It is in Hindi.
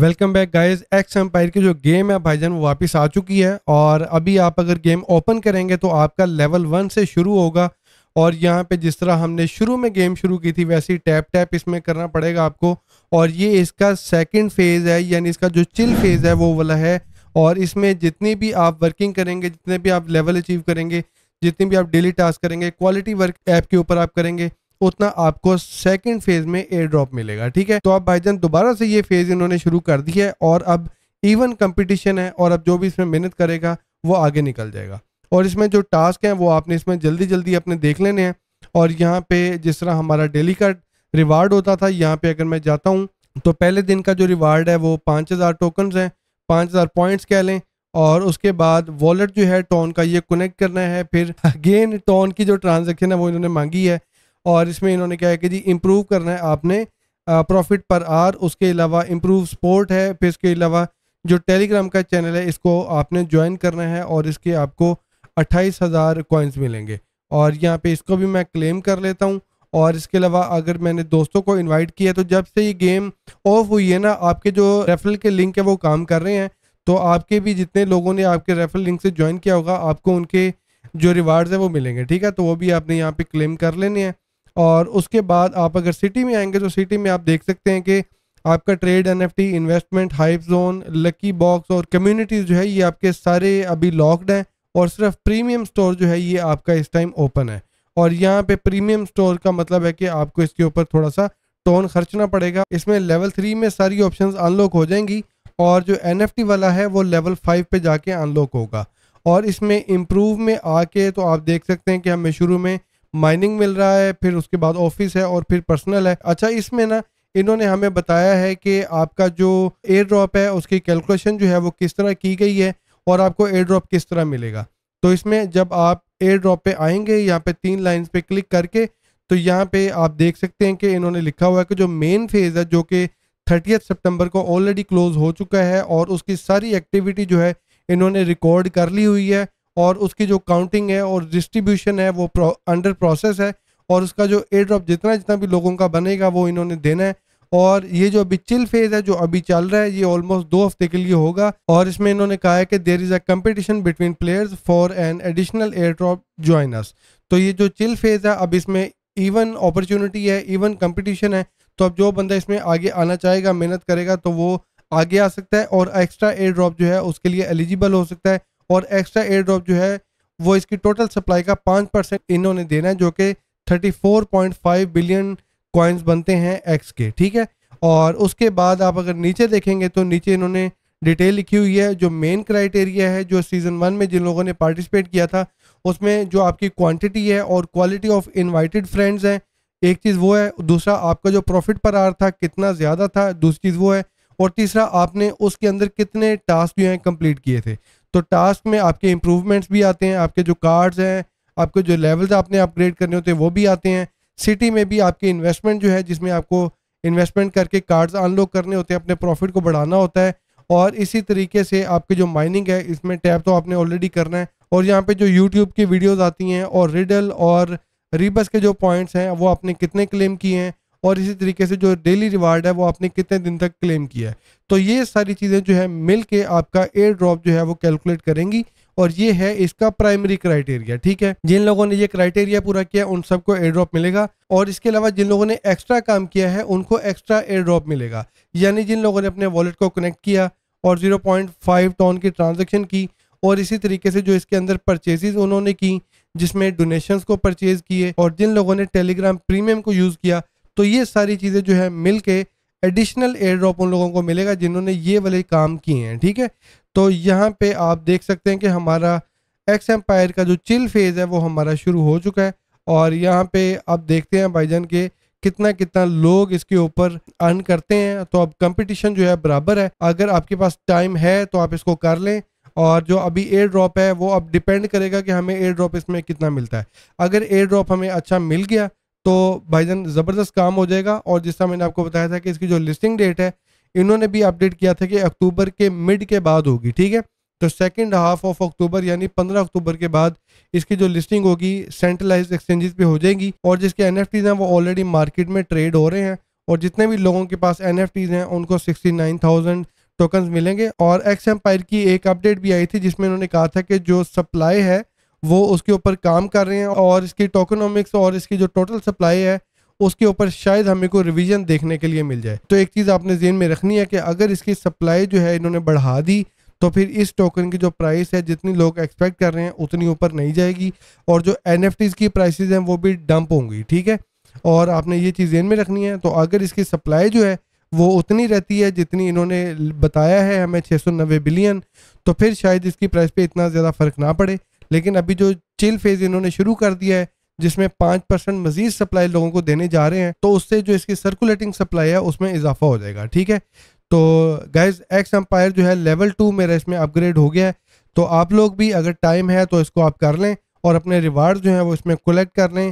welcome back guys X empire की जो गेम है भाईजान वो वापस आ चुकी है और अभी आप अगर गेम ओपन करेंगे तो आपका लेवल वन से शुरू होगा और यहाँ पे जिस तरह हमने शुरू में गेम शुरू की थी वैसे ही टैप टैप इसमें करना पड़ेगा आपको और ये इसका सेकंड फेज़ है यानी इसका जो चिल फेज़ है वो वाला है और इसमें जितनी भी आप वर्किंग करेंगे जितने भी आप लेवल अचीव करेंगे जितनी भी आप डेली टास्क करेंगे क्वालिटी वर्क ऐप के ऊपर आप करेंगे उतना आपको सेकेंड फेज में एयर ड्रॉप मिलेगा ठीक है तो अब भाईजान दोबारा से ये फेज इन्होंने शुरू कर दी है और अब इवन कंपटीशन है और अब जो भी इसमें मेहनत करेगा वो आगे निकल जाएगा और इसमें जो टास्क हैं वो आपने इसमें जल्दी जल्दी अपने देख लेने हैं और यहाँ पे जिस तरह हमारा डेली का रिवार्ड होता था यहाँ पे अगर मैं जाता हूँ तो पहले दिन का जो रिवार्ड है वो पाँच हज़ार टोकन हैं पाँच हज़ार पॉइंट्स कह लें और उसके बाद वॉलेट जो है टोन का ये कनेक्ट करना है फिर अगेन टोन की जो ट्रांजेक्शन है वो इन्होंने मांगी है और इसमें इन्होंने क्या है कि जी इम्प्रूव करना है आपने प्रॉफिट पर आर उसके अलावा इम्प्रूव स्पोर्ट है फिर इसके अलावा जो टेलीग्राम का चैनल है इसको आपने ज्वाइन करना है और इसके आपको अट्ठाईस हज़ार कॉइन्स मिलेंगे और यहाँ पे इसको भी मैं क्लेम कर लेता हूँ और इसके अलावा अगर मैंने दोस्तों को इनवाइट किया तो जब से ये गेम ऑफ हुई है ना आपके जो रेफरल के लिंक है वो काम कर रहे हैं तो आपके भी जितने लोगों ने आपके रेफरल लिंक से ज्वाइन किया होगा आपको उनके जो रिवार्ड्स है वो मिलेंगे ठीक है तो वो भी आपने यहाँ पर क्लेम कर लेने हैं और उसके बाद आप अगर सिटी में आएंगे तो सिटी में आप देख सकते हैं कि आपका trade NFT investment hype zone lucky box और कम्युनिटीज़ जो है ये आपके सारे अभी लॉकड हैं और सिर्फ प्रीमियम स्टोर जो है ये आपका इस टाइम ओपन है और यहाँ पे प्रीमियम स्टोर का मतलब है कि आपको इसके ऊपर थोड़ा सा टोन खर्चना पड़ेगा इसमें लेवल थ्री में सारी ऑप्शंस अनलॉक हो जाएंगी और जो एन वाला है वो लेवल फाइव पे जाके अनलॉक होगा और इसमें इम्प्रूव में आके तो आप देख सकते हैं कि हमें शुरू में माइनिंग मिल रहा है फिर उसके बाद ऑफिस है और फिर पर्सनल है अच्छा इसमें ना इन्होंने हमें बताया है कि आपका जो एयर ड्रॉप है उसकी कैलकुलेशन जो है वो किस तरह की गई है और आपको एयर ड्रॉप किस तरह मिलेगा तो इसमें जब आप एयर ड्रॉप पे आएंगे यहाँ पे तीन लाइंस पे क्लिक करके तो यहाँ पे आप देख सकते हैं कि इन्होंने लिखा हुआ है कि जो मेन फेज़ है जो कि थर्टी सितंबर को ऑलरेडी क्लोज हो चुका है और उसकी सारी एक्टिविटी जो है इन्होंने रिकॉर्ड कर ली हुई है और उसकी जो काउंटिंग है और डिस्ट्रीब्यूशन है वो प्रो, अंडर प्रोसेस है और उसका जो एयर ड्रॉप जितना जितना भी लोगों का बनेगा वो इन्होंने देना है और ये जो अभी चिल फेज है जो अभी चल रहा है ये ऑलमोस्ट दो हफ्ते के लिए होगा और इसमें इन्होंने कहा है कि there is a competition between players for an additional air drop joiners तो ये जो चिल फेज है अब इसमें इवन अपॉर्चुनिटी है इवन कंपटीशन है तो अब जो बंदा इसमें आगे आना चाहेगा मेहनत करेगा तो वो आगे आ सकता है और एक्स्ट्रा एयर ड्रॉप जो है उसके लिए एलिजिबल हो सकता है और एक्स्ट्रा एयर ड्रॉप जो है वो इसकी टोटल सप्लाई का पाँच परसेंट इन्होंने देना है जो कि thirty four point five billion coins बनते हैं एक्स के ठीक है और उसके बाद आप अगर नीचे देखेंगे तो नीचे इन्होंने डिटेल लिखी हुई है जो मेन क्राइटेरिया है जो सीज़न वन में जिन लोगों ने पार्टिसिपेट किया था उसमें जो आपकी क्वान्टिटी है और क्वालिटी ऑफ इन्वाइटेड फ्रेंड्स हैं एक चीज़ वो है दूसरा आपका जो प्रॉफिट पर आर था कितना ज़्यादा था दूसरी चीज़ वो है और तीसरा आपने उसके अंदर कितने टास्क जो हैं कंप्लीट किए थे तो टास्क में आपके इम्प्रूवमेंट्स भी आते हैं आपके जो कार्ड्स हैं आपके जो लेवल्स आपने अपग्रेड करने होते हैं वो भी आते हैं सिटी में भी आपके इन्वेस्टमेंट जो है जिसमें आपको इन्वेस्टमेंट करके कार्ड्स अनलॉक करने होते हैं अपने प्रॉफिट को बढ़ाना होता है और इसी तरीके से आपके जो माइनिंग है इसमें टैप तो आपने ऑलरेडी करना है और यहाँ पे जो यूट्यूब की वीडियोज़ आती हैं और रिडल और रिबस के जो पॉइंट्स हैं वो आपने कितने क्लेम किए हैं और इसी तरीके से जो डेली रिवार्ड है वो आपने कितने दिन तक क्लेम किया है तो ये सारी चीज़ें जो है मिल के आपका एयर ड्रॉप जो है वो कैलकुलेट करेंगी और ये है इसका प्राइमरी क्राइटेरिया ठीक है जिन लोगों ने ये क्राइटेरिया पूरा किया उन सबको एयर ड्रॉप मिलेगा और इसके अलावा जिन लोगों ने एक्स्ट्रा काम किया है उनको एक्स्ट्रा एयर ड्रॉप मिलेगा यानी जिन लोगों ने अपने वॉलेट को कनेक्ट किया और 0.5 टॉन की ट्रांजेक्शन की और इसी तरीके से जो इसके अंदर परचेजेज उन्होंने की जिसमें डोनेशन को परचेज किए और जिन लोगों ने टेलीग्राम प्रीमियम को यूज़ किया तो ये सारी चीज़ें जो है मिल के एडिशनल एयर ड्रॉप उन लोगों को मिलेगा जिन्होंने ये वाले काम किए हैं ठीक है तो यहाँ पे आप देख सकते हैं कि हमारा एक्स एम्पायर का जो चिल फेज़ है वो हमारा शुरू हो चुका है और यहाँ पे आप देखते हैं भाईजान के कितना कितना लोग इसके ऊपर अर्न करते हैं तो अब कंपटीशन जो है बराबर है अगर आपके पास टाइम है तो आप इसको कर लें और जो अभी एयर ड्रॉप है वो अब डिपेंड करेगा कि हमें एयर ड्रॉप इसमें कितना मिलता है अगर एयर ड्रॉप हमें अच्छा मिल गया तो भाईजान ज़बरदस्त काम हो जाएगा और जिस मैंने आपको बताया था कि इसकी जो लिस्टिंग डेट है इन्होंने भी अपडेट किया था कि अक्टूबर के मिड के बाद होगी ठीक है तो सेकेंड हाफ ऑफ अक्टूबर यानी पंद्रह अक्टूबर के बाद इसकी जो लिस्टिंग होगी सेंट्रलाइज एक्सचेंजेस पे हो जाएगी और जिसके एन एफ हैं वो ऑलरेडी मार्केट में ट्रेड हो रहे हैं और जितने भी लोगों के पास एन हैं उनको सिक्सटी नाइन थाउजेंड टोकन मिलेंगे और एक्स एम्पायर की एक अपडेट भी आई थी जिसमें उन्होंने कहा था कि जो सप्लाई है वो उसके ऊपर काम कर रहे हैं और इसकी टोकनॉमिक्स और इसकी जो टोटल सप्लाई है उसके ऊपर शायद हमें को रिवीजन देखने के लिए मिल जाए तो एक चीज़ आपने जेन में रखनी है कि अगर इसकी सप्लाई जो है इन्होंने बढ़ा दी तो फिर इस टोकन की जो प्राइस है जितनी लोग एक्सपेक्ट कर रहे हैं उतनी ऊपर नहीं जाएगी और जो एन की प्राइसेस हैं वो भी डंप होंगी ठीक है और आपने ये चीज़ जेन में रखनी है तो अगर इसकी सप्लाई जो है वो उतनी रहती है जितनी इन्होंने बताया है हमें छः बिलियन तो फिर शायद इसकी प्राइस पे इतना ज़्यादा फ़र्क ना पड़े लेकिन अभी जो चिल फेज इन्होंने शुरू कर दिया है जिसमें पाँच परसेंट मजीद सप्लाई लोगों को देने जा रहे हैं तो उससे जो इसकी सर्कुलेटिंग सप्लाई है उसमें इजाफा हो जाएगा ठीक है तो गैज एक्स एम्पायर जो है लेवल टू मेरा इसमें अपग्रेड हो गया है तो आप लोग भी अगर टाइम है तो इसको आप कर लें और अपने रिवार्ड जो है वो इसमें कलेक्ट कर लें